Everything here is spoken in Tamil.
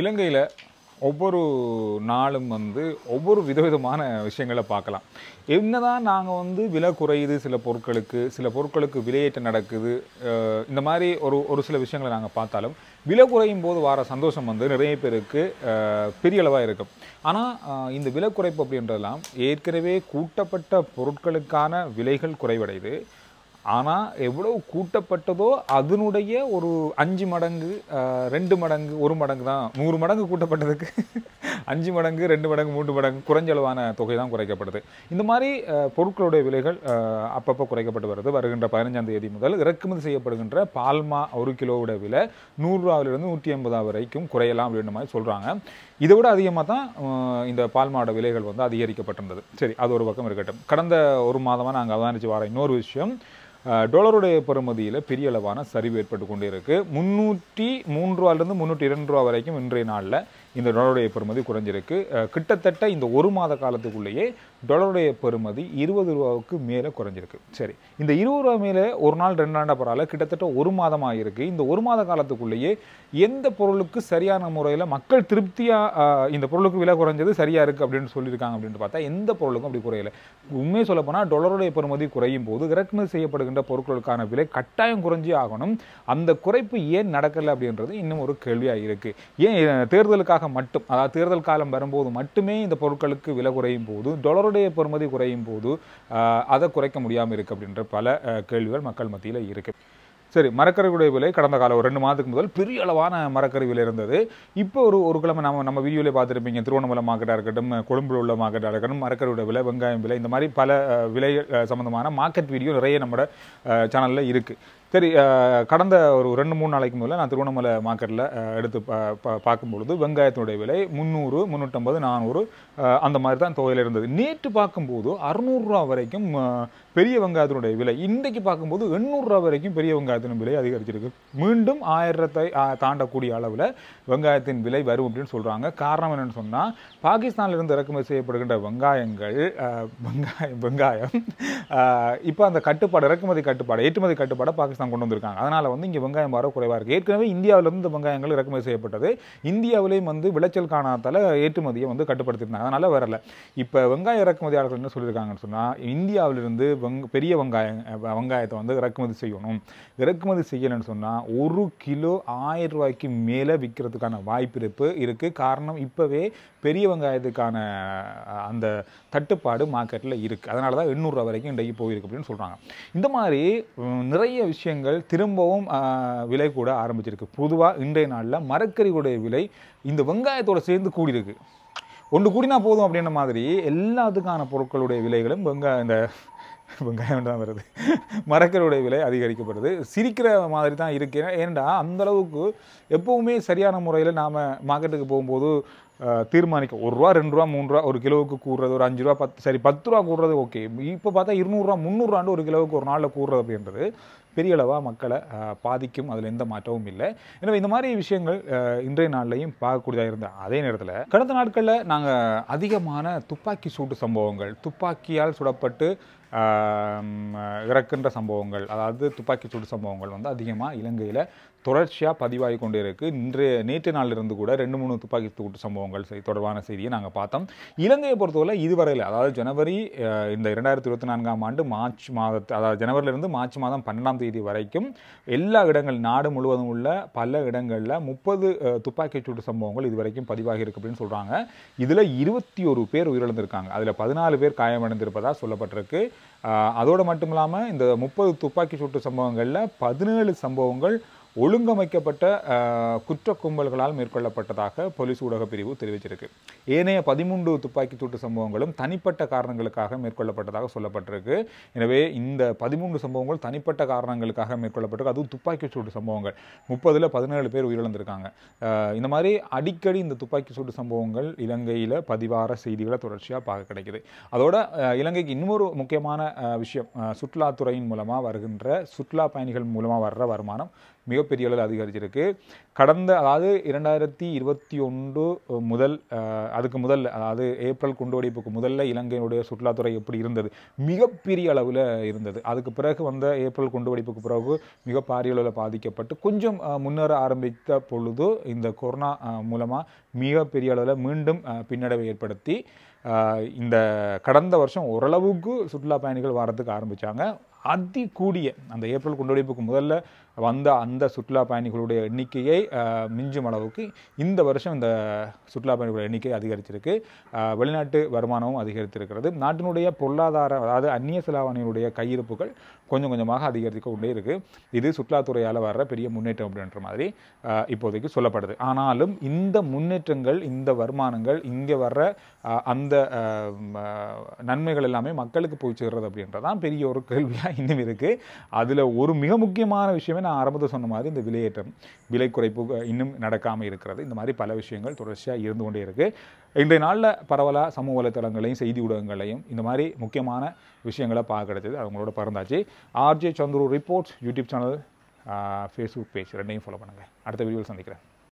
இலங்கையில் ஒவ்வொரு நாளும் வந்து ஒவ்வொரு விதவிதமான விஷயங்களை பார்க்கலாம் என்ன தான் நாங்கள் வந்து விலை குறையுது சில பொருட்களுக்கு சில பொருட்களுக்கு விலையேற்றம் நடக்குது இந்த மாதிரி ஒரு ஒரு சில விஷயங்களை நாங்கள் பார்த்தாலும் விலை குறையும் போது வர சந்தோஷம் வந்து நிறைய பேருக்கு பெரிய அளவாக இருக்கும் ஆனால் இந்த விலை குறைப்பு அப்படின்றதெல்லாம் ஏற்கனவே கூட்டப்பட்ட பொருட்களுக்கான விலைகள் குறைவடையுது ஆனால் எவ்வளவு கூட்டப்பட்டதோ அதனுடைய ஒரு அஞ்சு மடங்கு ரெண்டு மடங்கு ஒரு மடங்கு தான் நூறு மடங்கு கூட்டப்பட்டதுக்கு அஞ்சு மடங்கு ரெண்டு மடங்கு மூன்று மடங்கு குறைஞ்சளவான தொகை தான் குறைக்கப்படுது இந்த மாதிரி பொருட்களுடைய விலைகள் அப்பப்போ குறைக்கப்பட்டு வருது வருகின்ற பதினஞ்சாம் தேதி முதல் இறக்குமதி செய்யப்படுகின்ற பால்மா ஒரு கிலோவோட விலை நூறுரூவாவிலிருந்து நூற்றி ஐம்பதாவது வரைக்கும் குறையலாம் அப்படின்ற மாதிரி சொல்கிறாங்க இதை விட அதிகமாக தான் இந்த பால்மாவோட விலைகள் வந்து அதிகரிக்கப்பட்டிருந்தது சரி அது ஒரு பக்கம் இருக்கட்டும் கடந்த ஒரு மாதமாக நாங்கள் அவதானித்து வர இன்னொரு விஷயம் டொலருடைய பெறுமதியில் பெரிய அளவான சரிவு ஏற்பட்டு கொண்டே இருக்குது முந்நூற்றி மூன்று ரூபாலேருந்து முந்நூற்றி இரண்டு ரூபா வரைக்கும் இன்றைய நாளில் இந்த டொலருடைய பெறுமதி குறைஞ்சிருக்கு கிட்டத்தட்ட இந்த ஒரு மாத காலத்துக்குள்ளேயே டாலருடைய பெருமதி இருபது ரூபாவுக்கு மேலே குறைஞ்சிருக்கு சரி இந்த இருபது ரூபா மேலே ஒரு நாள் ரெண்டு நாள் பரவாயில்ல கிட்டத்தட்ட ஒரு மாதம் ஆகிருக்கு இந்த ஒரு மாத காலத்துக்குள்ளேயே எந்த பொருளுக்கு சரியான முறையில் மக்கள் திருப்தியாக இந்த பொருளுக்கு விலை குறைஞ்சது சரியாக இருக்குது அப்படின்னு சொல்லியிருக்காங்க அப்படின்னு பார்த்தா எந்த பொருளுக்கும் அப்படி குறையலை உண்மையை சொல்லப்போனால் டாலருடைய பெருமதி குறையும் போது இறக்குமதி செய்யப்படுகின்ற பொருட்களுக்கான விலை கட்டாயம் குறைஞ்சி ஆகணும் அந்த குறைப்பு ஏன் நடக்கலை அப்படின்றது இன்னும் ஒரு கேள்வியாக இருக்குது ஏன் தேர்தலுக்காக மட்டும் அதாவது தேர்தல் காலம் வரும்போது மட்டுமே இந்த பொருட்களுக்கு விலை குறையும் போது டொலர் அவருடைய பெறுமதி குறையும் போது அதை குறைக்க முடியாமல் இருக்குது அப்படின்ற பல கேள்விகள் மக்கள் மத்தியில் இருக்குது சரி மரக்கறிகளுடைய விலை கடந்த காலம் ஒரு ரெண்டு மாதத்துக்கு முதல் பெரிய அளவான மரக்கறி விலை இருந்தது இப்போ ஒரு ஒரு கிழமை நம்ம நம்ம வீடியோவில் பார்த்துருப்பீங்க திருவண்ணாமலை மார்க்கெட்டாக இருக்கட்டும் கொழும்புல உள்ள மார்க்கெட்டாக இருக்கட்டும் மரக்கறியோட விலை வெங்காயம் விலை இந்த மாதிரி பல விலை சம்மந்தமான மார்க்கெட் வீடியோ நிறைய நம்மளோட சேனலில் இருக்குது சரி கடந்த ஒரு ரெண்டு மூணு நாளைக்கு முதல்ல நான் திருவண்ணாமலை மார்க்கெட்டில் எடுத்து பார்க்கும்பொழுது வெங்காயத்தினுடைய விலை முந்நூறு முந்நூற்றம்பது நானூறு அந்த மாதிரி தான் தொகையில் இருந்தது நேற்று பார்க்கும்போது அறுநூறுரூவா வரைக்கும் பெரிய வெங்காயத்தினுடைய விலை இன்றைக்கு பார்க்கும்போது எண்ணூறுரூவா வரைக்கும் பெரிய வெங்காயத்தின் விலை அதிகரிச்சிருக்கு மீண்டும் ஆயிரத்தை தாண்டக்கூடிய அளவில் வெங்காயத்தின் விலை வரும் அப்படின்னு சொல்கிறாங்க காரணம் என்னென்னு சொன்னால் பாகிஸ்தானிலிருந்து இறக்குமதி செய்யப்படுகின்ற வெங்காயங்கள் வெங்காயம் வெங்காயம் இப்போ அந்த கட்டுப்பாடு இறக்குமதி கட்டுப்பாடு ஏற்றுமதி கட்டுப்பாடை பாகிஸ்தான் தான் கொண்டு வந்திருக்காங்க அதனால் வந்து இங்கே வெங்காயம் வர குறைவாக இருக்குது ஏற்கனவே இந்தியாவிலேருந்து இந்த வெங்காயங்கள் இறக்குமதி செய்யப்பட்டது இந்தியாவிலேயும் வந்து விளைச்சல் காணாதால் ஏற்றுமதியை வந்து கட்டுப்படுத்தியிருந்தாங்க அதனால் வரல இப்போ வெங்காயம் இறக்குமதியாளர்கள் என்ன சொல்லியிருக்காங்கன்னு சொன்னால் இந்தியாவிலிருந்து வெங் பெரிய வெங்காயம் வெங்காயத்தை வந்து இறக்குமதி செய்யணும் இறக்குமதி செய்யலைன்னு சொன்னால் ஒரு கிலோ ஆயிரம் ரூபாய்க்கு மேலே விற்கிறதுக்கான வாய்ப்பிருப்பு இருக்குது காரணம் இப்போவே பெரிய வெங்காயத்துக்கான அந்த தட்டுப்பாடு மார்க்கெட்டில் இருக்குது அதனால தான் எண்ணூறுரூவா வரைக்கும் இன்றைக்கு போயிருக்கு அப்படின்னு சொல்கிறாங்க இந்த மாதிரி நிறைய விஷயம் விஷயங்கள் திரும்பவும் விலை கூட ஆரம்பிச்சிருக்கு பொதுவாக இன்றைய நாளில் மரக்கறிகளுடைய விலை இந்த வெங்காயத்தோடு சேர்ந்து கூடியிருக்கு ஒன்று கூடினா போதும் அப்படின்ற மாதிரி எல்லாத்துக்கான பொருட்களுடைய விலைகளும் வெங்காய இந்த வெங்காயம் தான் வருது மரக்கருடைய விலை அதிகரிக்கப்படுது சிரிக்கிற மாதிரி தான் இருக்கு ஏன்டா அந்தளவுக்கு எப்போவுமே சரியான முறையில் நாம் மார்க்கெட்டுக்கு போகும்போது தீர்மானிக்க ஒரு ரூபா ரெண்டு ரூபா மூணு ரூபா ஒரு கிலோவுக்கு கூடுறது ஒரு அஞ்சு ரூபா பத்து சரி பத்து ரூபா கூடுறது ஓகே இப்போ பார்த்தா இருநூறுவா முந்நூறுவாண்டு ஒரு கிலோவுக்கு ஒரு நாளில் கூடுறது அப்படின்றது பெரிய அளவாக மக்களை பாதிக்கும் அதில் எந்த மாற்றமும் இல்லை எனவே இந்த மாதிரி விஷயங்கள் இன்றைய நாள்லையும் பார்க்கக்கூடியதாக இருந்த அதே நேரத்தில் கடந்த நாட்களில் நாங்கள் அதிகமான துப்பாக்கி சூட்டு சம்பவங்கள் துப்பாக்கியால் சுடப்பட்டு இறக்கின்ற சம்பவங்கள் அதாவது துப்பாக்கி சூடு சம்பவங்கள் வந்து அதிகமாக இலங்கையில் தொடர்ச்சியாக பதிவாகி கொண்டே இருக்குது இன்று நேற்று நாளிலிருந்து கூட ரெண்டு மூணு துப்பாக்கி சூட்டு சம்பவங்கள் தொடர்பான செய்தியை நாங்கள் பார்த்தோம் இலங்கையை பொறுத்தவரை இதுவரையில் அதாவது ஜனவரி இந்த இரண்டாயிரத்தி இருபத்தி நான்காம் ஆண்டு மார்ச் மாதத்து அதாவது ஜனவரியிலிருந்து மார்ச் மாதம் பன்னெண்டாம் தேதி வரைக்கும் எல்லா இடங்கள் நாடு முழுவதும் உள்ள பல இடங்களில் முப்பது சூட்டு சம்பவங்கள் இது வரைக்கும் பதிவாகி இருக்கு அப்படின்னு சொல்கிறாங்க இதில் இருபத்தி ஒரு பேர் உயிரிழந்திருக்காங்க அதில் பதினாலு பேர் காயமடைந்திருப்பதாக சொல்லப்பட்டிருக்கு அதோடு மட்டும் இல்லாமல் இந்த முப்பது துப்பாக்கி சூட்டு சம்பவங்களில் பதினேழு சம்பவங்கள் ஒழுங்கமைக்கப்பட்ட குற்ற கும்பல்களால் மேற்கொள்ளப்பட்டதாக போலீஸ் ஊடக பிரிவு தெரிவிச்சிருக்கு ஏனைய பதிமூன்று துப்பாக்கி சூட்டு சம்பவங்களும் தனிப்பட்ட காரணங்களுக்காக மேற்கொள்ளப்பட்டதாக சொல்லப்பட்டிருக்கு எனவே இந்த பதிமூன்று சம்பவங்கள் தனிப்பட்ட காரணங்களுக்காக மேற்கொள்ளப்பட்டிருக்கு அதுவும் துப்பாக்கி சூட்டு சம்பவங்கள் முப்பதில் பதினேழு பேர் உயிரிழந்திருக்காங்க இந்த மாதிரி அடிக்கடி இந்த துப்பாக்கி சூட்டு சம்பவங்கள் இலங்கையில் பதிவார செய்திகளை தொடர்ச்சியாக பார்க்க கிடைக்குது அதோட இலங்கைக்கு இன்னொரு முக்கியமான விஷயம் சுற்றுலாத்துறையின் மூலமாக வருகின்ற சுற்றுலா பயணிகள் மூலமாக வர்ற வருமானம் மிகப்பெரிய அளவில் அதிகரிச்சிருக்கு கடந்த அதாவது இரண்டாயிரத்தி இருபத்தி ஒன்று முதல் அதுக்கு முதல் அதாவது ஏப்ரல் குண்டுவெடிப்புக்கு முதல்ல இலங்கையினுடைய சுற்றுலாத்துறை எப்படி இருந்தது மிகப்பெரிய அளவில் இருந்தது அதுக்கு பிறகு வந்த ஏப்ரல் குண்டுவெடிப்புக்கு பிறகு மிக பாரிய அளவில் பாதிக்கப்பட்டு கொஞ்சம் முன்னேற ஆரம்பித்த பொழுது இந்த கொரோனா மூலமாக மிகப்பெரிய அளவில் மீண்டும் பின்னடைவை ஏற்படுத்தி இந்த கடந்த வருஷம் ஓரளவுக்கு சுற்றுலா பயணிகள் வரதுக்கு ஆரம்பித்தாங்க அதி கூடிய அந்த ஏப்ரல் கொண்டுடிப்புக்கு முதல்ல வந்த அந்த சுற்றுலா பயணிகளுடைய எண்ணிக்கையை மிஞ்சும் அளவுக்கு இந்த வருஷம் இந்த சுற்றுலா பயணிகளுடைய எண்ணிக்கை அதிகரித்திருக்கு வெளிநாட்டு வருமானமும் அதிகரித்திருக்கிறது நாட்டினுடைய பொருளாதார அதாவது அந்நிய செலாவணியினுடைய கையிருப்புகள் கொஞ்சம் கொஞ்சமாக அதிகரித்து கொண்டே இருக்குது இது சுற்றுலாத்துறையால் வர்ற பெரிய முன்னேற்றம் அப்படின்ற மாதிரி இப்போதைக்கு சொல்லப்படுது ஆனாலும் இந்த முன்னேற்றங்கள் இந்த வருமானங்கள் இங்கே வர்ற அந்த நன்மைகள் எல்லாமே மக்களுக்கு போய் சேர்றது அப்படின்றதான் பெரிய ஒரு கேள்வியாக தான் இன்னும் இருக்குது அதில் ஒரு மிக முக்கியமான விஷயமே நான் ஆரம்பத்தில் சொன்ன மாதிரி இந்த விலையேற்றம் விலை குறைப்பு இன்னும் நடக்காமல் இருக்கிறது இந்த மாதிரி பல விஷயங்கள் தொடர்ச்சியாக இருந்து கொண்டே இருக்குது இன்றைய நாளில் பரவலாக சமூக வலைத்தளங்களையும் செய்தி ஊடகங்களையும் இந்த மாதிரி முக்கியமான விஷயங்களை பார்க்க கிடைச்சது அவங்களோட பிறந்தாச்சு RJ Chandru reports YouTube channel Facebook page ரெண்டையும் ஃபாலோ பண்ணுங்கள் அடுத்த வீடியோவில் சந்திக்கிறேன்